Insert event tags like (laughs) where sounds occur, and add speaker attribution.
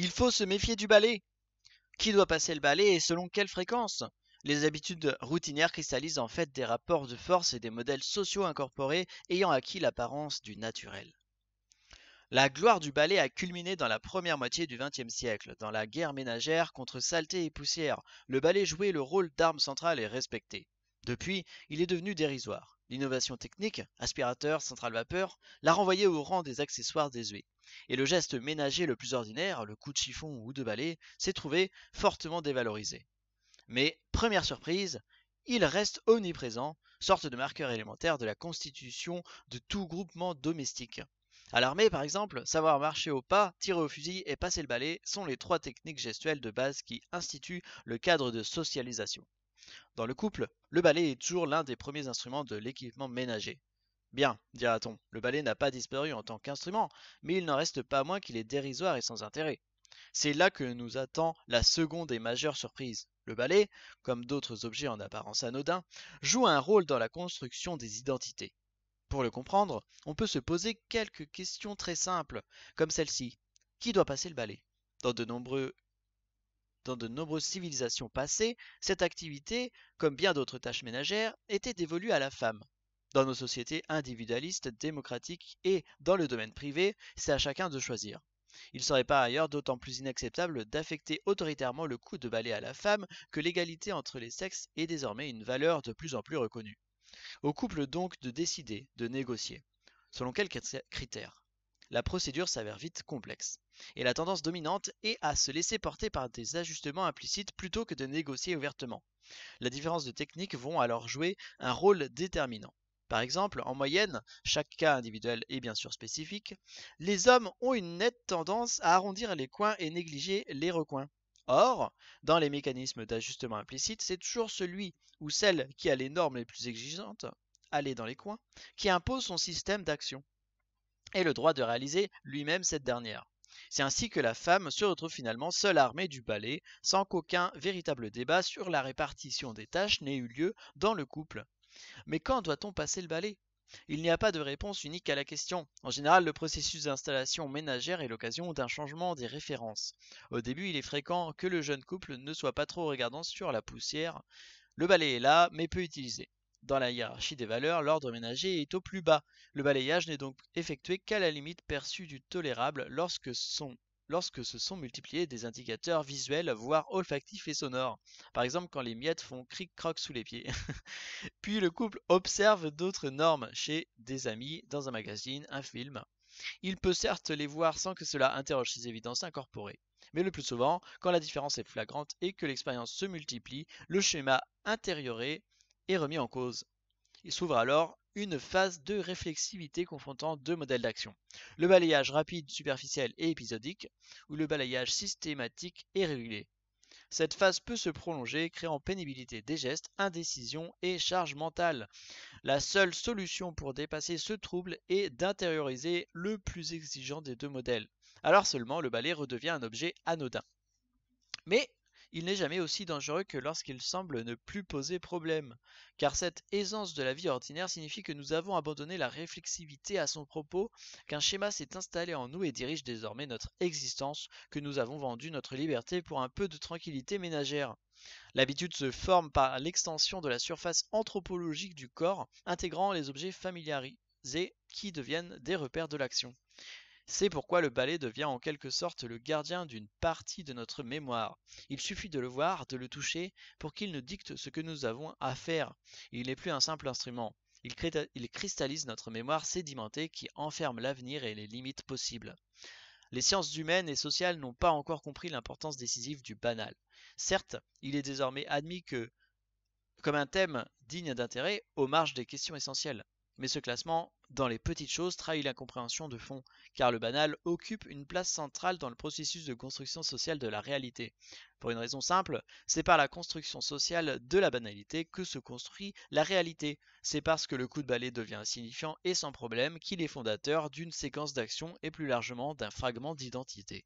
Speaker 1: Il faut se méfier du balai. Qui doit passer le balai et selon quelle fréquence Les habitudes routinières cristallisent en fait des rapports de force et des modèles sociaux incorporés ayant acquis l'apparence du naturel. La gloire du balai a culminé dans la première moitié du XXe siècle, dans la guerre ménagère contre saleté et poussière. Le balai jouait le rôle d'arme centrale et respectée. Depuis, il est devenu dérisoire. L'innovation technique, aspirateur, centrale vapeur, l'a renvoyé au rang des accessoires désuets. Et le geste ménager le plus ordinaire, le coup de chiffon ou de balai, s'est trouvé fortement dévalorisé. Mais, première surprise, il reste omniprésent, sorte de marqueur élémentaire de la constitution de tout groupement domestique. À l'armée, par exemple, savoir marcher au pas, tirer au fusil et passer le balai sont les trois techniques gestuelles de base qui instituent le cadre de socialisation. Dans le couple, le balai est toujours l'un des premiers instruments de l'équipement ménager. Bien, dira-t-on, le balai n'a pas disparu en tant qu'instrument, mais il n'en reste pas moins qu'il est dérisoire et sans intérêt. C'est là que nous attend la seconde et majeure surprise. Le balai, comme d'autres objets en apparence anodins, joue un rôle dans la construction des identités. Pour le comprendre, on peut se poser quelques questions très simples, comme celle-ci. Qui doit passer le balai Dans de nombreux dans de nombreuses civilisations passées, cette activité, comme bien d'autres tâches ménagères, était dévolue à la femme. Dans nos sociétés individualistes, démocratiques et dans le domaine privé, c'est à chacun de choisir. Il serait par ailleurs d'autant plus inacceptable d'affecter autoritairement le coup de balai à la femme que l'égalité entre les sexes est désormais une valeur de plus en plus reconnue. Au couple donc de décider, de négocier. Selon quels critères la procédure s'avère vite complexe. Et la tendance dominante est à se laisser porter par des ajustements implicites plutôt que de négocier ouvertement. La différence de technique vont alors jouer un rôle déterminant. Par exemple, en moyenne, chaque cas individuel est bien sûr spécifique, les hommes ont une nette tendance à arrondir les coins et négliger les recoins. Or, dans les mécanismes d'ajustement implicite, c'est toujours celui ou celle qui a les normes les plus exigeantes, aller dans les coins, qui impose son système d'action et le droit de réaliser lui-même cette dernière. C'est ainsi que la femme se retrouve finalement seule armée du balai, sans qu'aucun véritable débat sur la répartition des tâches n'ait eu lieu dans le couple. Mais quand doit-on passer le balai il n'y a pas de réponse unique à la question. En général, le processus d'installation ménagère est l'occasion d'un changement des références. Au début, il est fréquent que le jeune couple ne soit pas trop regardant sur la poussière. Le balai est là, mais peu utilisé. Dans la hiérarchie des valeurs, l'ordre ménager est au plus bas. Le balayage n'est donc effectué qu'à la limite perçue du tolérable lorsque, sont, lorsque se sont multipliés des indicateurs visuels, voire olfactifs et sonores. Par exemple, quand les miettes font cric-croc sous les pieds. (laughs) Puis le couple observe d'autres normes chez des amis, dans un magazine, un film. Il peut certes les voir sans que cela interroge ses évidences incorporées. Mais le plus souvent, quand la différence est flagrante et que l'expérience se multiplie, le schéma intérioré est remis en cause. Il s'ouvre alors une phase de réflexivité confrontant deux modèles d'action. Le balayage rapide, superficiel et épisodique, ou le balayage systématique et régulé. Cette phase peut se prolonger, créant pénibilité des gestes, indécision et charge mentale. La seule solution pour dépasser ce trouble est d'intérioriser le plus exigeant des deux modèles. Alors seulement le balai redevient un objet anodin. Mais il n'est jamais aussi dangereux que lorsqu'il semble ne plus poser problème, car cette aisance de la vie ordinaire signifie que nous avons abandonné la réflexivité à son propos, qu'un schéma s'est installé en nous et dirige désormais notre existence, que nous avons vendu notre liberté pour un peu de tranquillité ménagère. L'habitude se forme par l'extension de la surface anthropologique du corps, intégrant les objets familiarisés qui deviennent des repères de l'action. C'est pourquoi le ballet devient en quelque sorte le gardien d'une partie de notre mémoire. Il suffit de le voir, de le toucher, pour qu'il nous dicte ce que nous avons à faire. Il n'est plus un simple instrument. Il, il, cristallise notre mémoire sédimentée qui enferme l'avenir et les limites possibles. Les sciences humaines et sociales n'ont pas encore compris l'importance décisive du banal. Certes, il est désormais admis que, comme un thème digne d'intérêt, aux marges des questions essentielles. Mais ce classement, dans les petites choses, trahit l'incompréhension de fond, car le banal occupe une place centrale dans le processus de construction sociale de la réalité. Pour une raison simple, c'est par la construction sociale de la banalité que se construit la réalité. C'est parce que le coup de balai devient insignifiant et sans problème qu'il est fondateur d'une séquence d'action et plus largement d'un fragment d'identité.